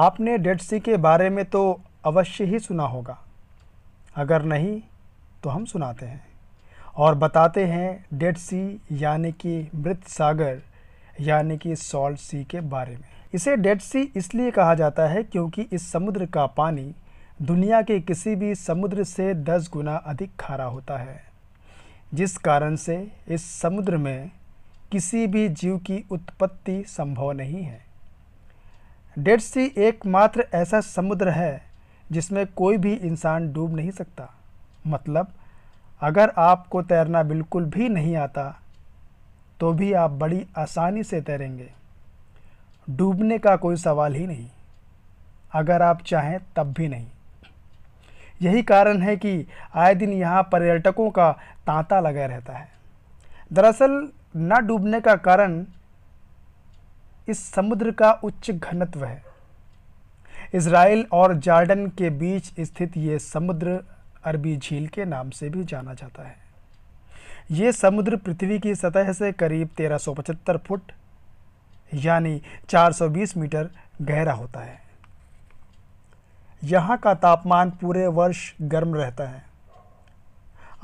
आपने डेड सी के बारे में तो अवश्य ही सुना होगा अगर नहीं तो हम सुनाते हैं और बताते हैं डेड सी यानी कि मृत सागर यानी कि सॉल्ट सी के बारे में इसे डेड सी इसलिए कहा जाता है क्योंकि इस समुद्र का पानी दुनिया के किसी भी समुद्र से दस गुना अधिक खारा होता है जिस कारण से इस समुद्र में किसी भी जीव की उत्पत्ति संभव नहीं है डेड सी एकमात्र ऐसा समुद्र है जिसमें कोई भी इंसान डूब नहीं सकता मतलब अगर आपको तैरना बिल्कुल भी नहीं आता तो भी आप बड़ी आसानी से तैरेंगे डूबने का कोई सवाल ही नहीं अगर आप चाहें तब भी नहीं यही कारण है कि आए दिन यहाँ पर्यटकों का तांता लगा रहता है दरअसल न डूबने का कारण इस समुद्र का उच्च घनत्व है इसराइल और जार्डन के बीच स्थित ये समुद्र अरबी झील के नाम से भी जाना जाता है ये समुद्र पृथ्वी की सतह से करीब 1375 फुट यानी 420 मीटर गहरा होता है यहाँ का तापमान पूरे वर्ष गर्म रहता है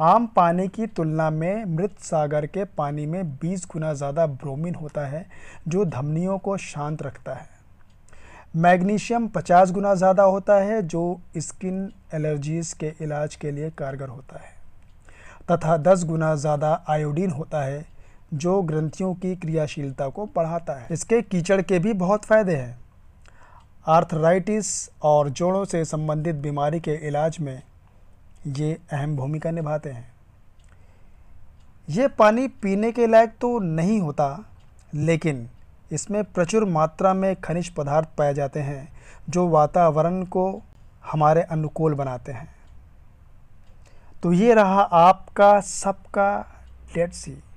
आम पानी की तुलना में मृत सागर के पानी में 20 गुना ज़्यादा ब्रोमीन होता है जो धमनियों को शांत रखता है मैग्नीशियम 50 गुना ज़्यादा होता है जो स्किन एलर्जीज़ के इलाज के लिए कारगर होता है तथा 10 गुना ज़्यादा आयोडीन होता है जो ग्रंथियों की क्रियाशीलता को बढ़ाता है इसके कीचड़ के भी बहुत फ़ायदे हैं आर्थराइटिस और जोड़ों से संबंधित बीमारी के इलाज में ये अहम भूमिका निभाते हैं ये पानी पीने के लायक तो नहीं होता लेकिन इसमें प्रचुर मात्रा में खनिज पदार्थ पाए जाते हैं जो वातावरण को हमारे अनुकूल बनाते हैं तो ये रहा आपका सबका डेट सी